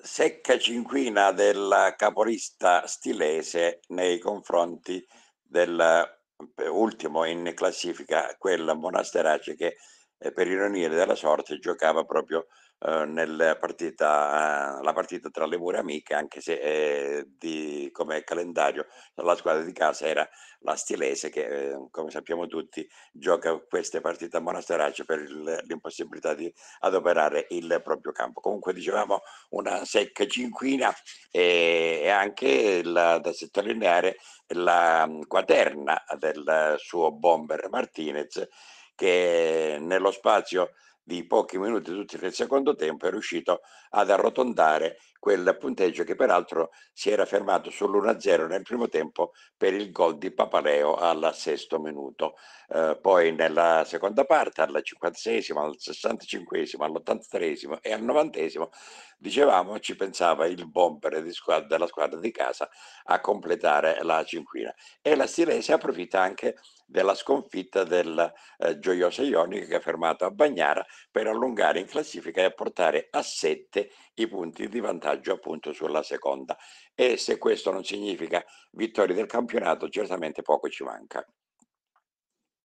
secca cinquina del caporista stilese nei confronti dell'ultimo eh, in classifica, quel Monasterace che e per ironia della sorte giocava proprio eh, nella partita, eh, la partita tra le mura amiche, anche se eh, di, come calendario la squadra di casa era la Stilese che, eh, come sappiamo tutti, gioca queste partite a Monasteraccio per il, l'impossibilità di adoperare il proprio campo. Comunque dicevamo una secca cinquina e, e anche la, da sottolineare la mm, quaterna del suo bomber Martinez che nello spazio di pochi minuti, tutti nel secondo tempo, è riuscito ad arrotondare quel punteggio che peraltro si era fermato sull'1-0 nel primo tempo per il gol di Papaleo al sesto minuto. Eh, poi nella seconda parte, al 56 al 65 all'83 e al 90 dicevamo, ci pensava il bomber squadra, della squadra di casa a completare la cinquina. E la Stilesi approfitta anche della sconfitta del eh, Gioiosa Ionica che ha fermato a Bagnara per allungare in classifica e portare a 7 i punti di vantaggio appunto sulla seconda. E se questo non significa vittoria del campionato, certamente poco ci manca.